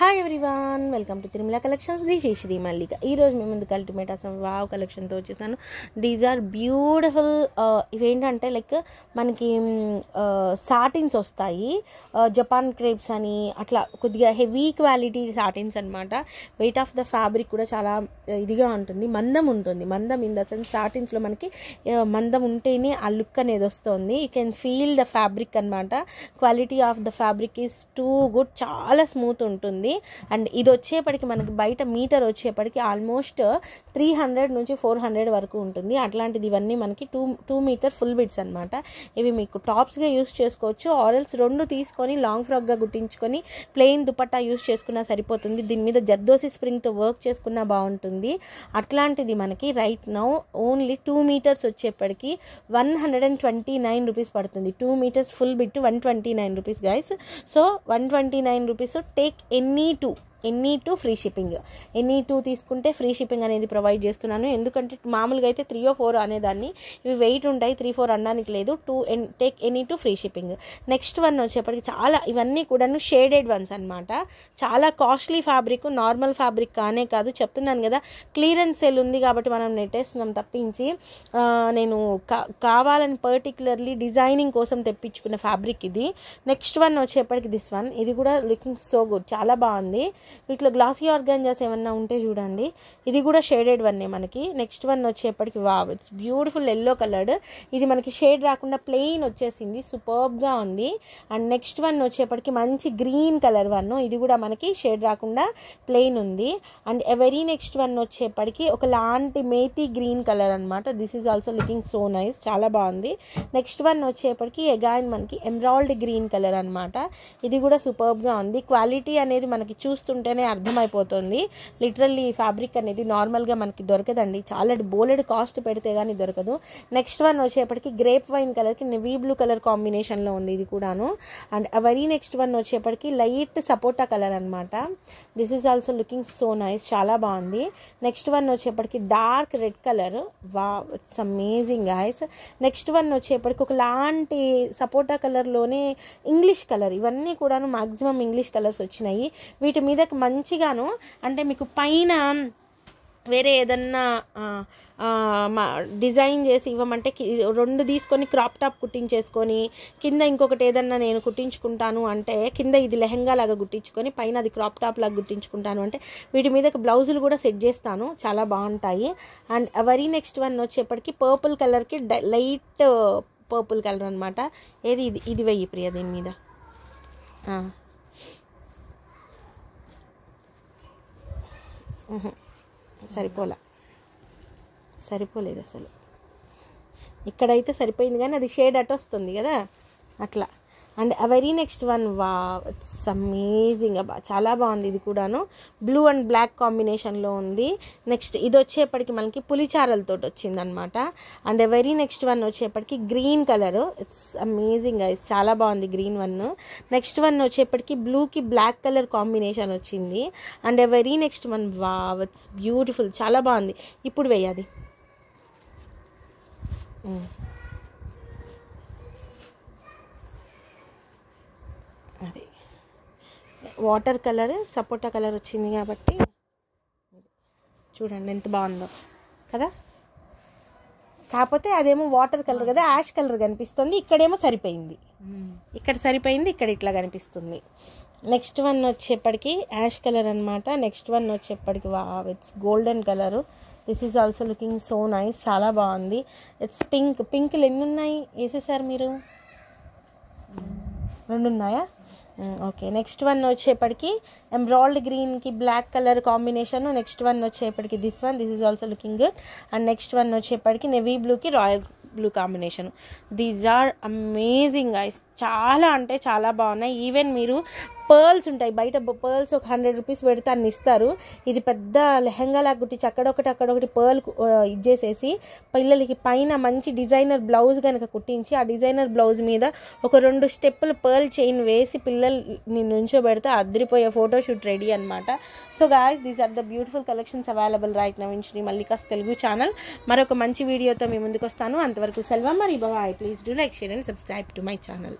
Hi everyone welcome to Tirumala collections the Sri Sri Mallika ఈరోజు మేము ముందుకు అల్టిమేట్ అసలు వావ్ కలెక్షన్తో వచ్చేసాను దీస్ ఆర్ బ్యూటిఫుల్ ఇవేంటంటే లైక్ మనకి సాటిన్స్ mm, uh, వస్తాయి జపాన్ uh, క్రేప్స్ అని అట్లా కొద్దిగా హెవీ క్వాలిటీ సాటిన్స్ అనమాట వెయిట్ ఆఫ్ ద ఫ్యాబ్రిక్ కూడా చాలా uh, ఇదిగా ఉంటుంది మందం ఉంటుంది మందం ఇన్ ద సెన్స్ సాటిన్స్లో మనకి మందం ఉంటేనే ఆ లుక్ అనేది వస్తుంది you can feel the fabric అనమాట quality of the fabric is too good చాలా స్మూత్ ఉంటుంది ఉంటుంది అండ్ ఇది వచ్చేప్పటికి మనకి బయట మీటర్ వచ్చేప్పటికి ఆల్మోస్ట్ త్రీ హండ్రెడ్ నుంచి ఫోర్ హండ్రెడ్ వరకు ఉంటుంది అట్లాంటిది ఇవన్నీ మనకి two two meter full bits అనమాట ఇవి మీకు టాప్స్గా యూస్ చేసుకోవచ్చు ఆరల్స్ రెండు తీసుకొని లాంగ్ ఫ్రాక్గా గుట్టించుకొని ప్లెయిన్ దుపట్టా యూస్ చేసుకున్నా సరిపోతుంది దీని మీద జర్దోసి స్ప్రింగ్తో వర్క్ చేసుకున్నా బాగుంటుంది అట్లాంటిది మనకి right now only two meters వచ్చేప్పటికి one hundred and twenty nine rupees పడుతుంది two meters full bit one twenty nine rupees guys so one twenty nine rupees take any need to ఎన్ని టూ ఫ్రీ షిప్పింగ్ ఎన్ని two తీసుకుంటే free shipping అనేది provide చేస్తున్నాను ఎందుకంటే మామూలుగా అయితే three ఓ four అనేదాన్ని ఇవి వెయిట్ ఉంటాయి త్రీ ఫోర్ అనడానికి లేదు two any take any two free shipping next one వచ్చేప్పటికి చాలా ఇవన్నీ కూడాను షేడెడ్ వన్స్ అనమాట చాలా కాస్ట్లీ ఫ్యాబ్రిక్ నార్మల్ ఫ్యాబ్రిక్ కానే కాదు చెప్తున్నాను కదా క్లియరెన్స్ సెల్ ఉంది కాబట్టి మనం నెట్టేస్తున్నాం తప్పించి నేను కావాలని పర్టికులర్లీ డిజైనింగ్ కోసం తెప్పించుకున్న ఫ్యాబ్రిక్ ఇది నెక్స్ట్ వన్ వచ్చేప్పటికి దిస్ వన్ ఇది కూడా లుకింగ్ సో గుడ్ చాలా బాగుంది వీటిలో గ్లాసీ ఆర్గాన్జాస్ ఏమన్నా ఉంటే చూడండి ఇది కూడా షేడెడ్ వన్నే మనకి నెక్స్ట్ వన్ వచ్చేప్పటికి wow it's beautiful yellow coloured ఇది మనకి షేడ్ రాకుండా ప్లెయిన్ వచ్చేసింది సూపర్బ్గా ఉంది అండ్ నెక్స్ట్ వన్ వచ్చేప్పటికి మంచి గ్రీన్ కలర్ వన్ ఇది కూడా మనకి షేడ్ రాకుండా ప్లెయిన్ ఉంది అండ్ వెరీ నెక్స్ట్ వన్ వచ్చేప్పటికి ఒకలాంటి మేతి గ్రీన్ కలర్ అనమాట this is also looking so nice చాలా బాగుంది నెక్స్ట్ వన్ వచ్చేప్పటికి ఎగాయిన్ మనకి ఎమ్రాల్డ్ గ్రీన్ కలర్ అనమాట ఇది కూడా సూపర్బ్గా ఉంది క్వాలిటీ అనేది మనకి చూస్తుంటే చూస్తుంటేనే అర్థమైపోతుంది లిటరల్లీ ఫ్యాబ్రిక్ అనేది నార్మల్గా మనకి దొరకదండి చాలా బోలెడ్ కాస్ట్ పెడితే కానీ దొరకదు నెక్స్ట్ వన్ వచ్చేప్పటికి గ్రేప్ వైన్ కలర్కి నెవీ బ్లూ కలర్ కాంబినేషన్లో ఉంది ఇది కూడాను అండ్ వెరీ నెక్స్ట్ వన్ వచ్చేప్పటికి లైట్ సపోటా కలర్ అనమాట this is also looking so nice చాలా బాగుంది నెక్స్ట్ వన్ వచ్చేప్పటికి dark red colour wow it's amazing ఐస్ నెక్స్ట్ వన్ వచ్చేప్పటికి లాంటి సపోటా కలర్లోనే ఇంగ్లీష్ కలర్ ఇవన్నీ కూడాను మాక్సిమం ఇంగ్లీష్ కలర్స్ వచ్చినాయి వీటి మీద వాళ్ళకి మంచిగాను అంటే మీకు పైన వేరే ఏదన్నా డిజైన్ చేసి ఇవ్వమంటే రెండు తీసుకొని క్రాప్ టాప్ కుట్టించేసుకొని కింద ఇంకొకటి ఏదన్నా నేను కుట్టించుకుంటాను అంటే కింద ఇది లెహంగా లాగా కుట్టించుకొని పైన అది క్రాప్ టాప్ లాగా కుట్టించుకుంటాను అంటే వీటి మీద బ్లౌజులు కూడా సెట్ చేస్తాను చాలా బాగుంటాయి అండ్ వరీ నెక్స్ట్ వన్ వచ్చేప్పటికి పర్పుల్ కలర్కి లైట్ పర్పుల్ కలర్ అనమాట ఏది ఇది ఇది వెయ్యి ప్రియ దీని మీద సరిపోలా సరిపోలేదు అసలు ఇక్కడైతే సరిపోయింది కానీ అది షేడ్ అటు వస్తుంది కదా అట్లా and very next one wow it's amazing చాలా బాగుంది ఇది కూడాను బ్లూ అండ్ బ్లాక్ కాంబినేషన్లో ఉంది నెక్స్ట్ ఇది వచ్చేప్పటికి మనకి పులిచారలతో వచ్చిందనమాట అండ్ వెరీ నెక్స్ట్ వన్ వచ్చేప్పటికి గ్రీన్ కలర్ ఇట్స్ అమేజింగ్ ఇస్ చాలా బాగుంది గ్రీన్ వన్ నెక్స్ట్ వన్ వచ్చేప్పటికి బ్లూకి బ్లాక్ కలర్ కాంబినేషన్ వచ్చింది and very next one wow it's beautiful చాలా బాగుంది ఇప్పుడు వేయాలి hmm. Water colour sapota colour వచ్చింది కాబట్టి చూడండి ఎంత బాగుందో కదా కాకపోతే అదేమో వాటర్ కలర్ కదా యాష్ కలర్ కనిపిస్తుంది ఇక్కడేమో సరిపోయింది ఇక్కడ సరిపోయింది ఇక్కడ ఇట్లా కనిపిస్తుంది నెక్స్ట్ వన్ వచ్చేప్పటికి యాష్ కలర్ అనమాట నెక్స్ట్ వన్ వచ్చేప్పటికి wow it's golden colour this is also looking so nice చాలా బాగుంది ఇట్స్ పింక్ పింక్లు ఎన్ని ఉన్నాయి వేసేసారు మీరు రెండు ఉన్నాయా ఓకే నెక్స్ట్ వన్ వచ్చేప్పటికి ఎంబ్రాయిల్డ్ గ్రీన్కి black colour combination next one వచ్చేప్పటికి this one this is also looking good and next one వచ్చేప్పటికి నెవీ బ్లూకి royal blue combination these are amazing ఐస్ చాలా అంటే చాలా బాగున్నాయి ఈవెన్ మీరు పర్ల్స్ ఉంటాయి బయట పర్ల్స్ ఒక హండ్రెడ్ రూపీస్ పెడితే అన్ని ఇస్తారు ఇది పెద్ద లెహంగా లాగా అక్కడొకటి అక్కడొకటి పర్ల్ ఇచ్చేసేసి పిల్లలకి పైన మంచి డిజైనర్ బ్లౌజ్ కనుక కుట్టించి ఆ డిజైనర్ బ్లౌజ్ మీద ఒక రెండు స్టెప్పులు పర్ల్ చైన్ వేసి పిల్లల్ని నుంచోబెడితే అదిరిపోయే ఫోటోషూట్ రెడీ అనమాట so guys these are the beautiful collections available right నవిన్ మళ్ళీ మల్లికాస్ తెలుగు ఛానల్ మరొక మంచి వీడియోతో మీ ముందుకు వస్తాను అంతవరకు సెల్వ మరి bye please do like share and subscribe to my channel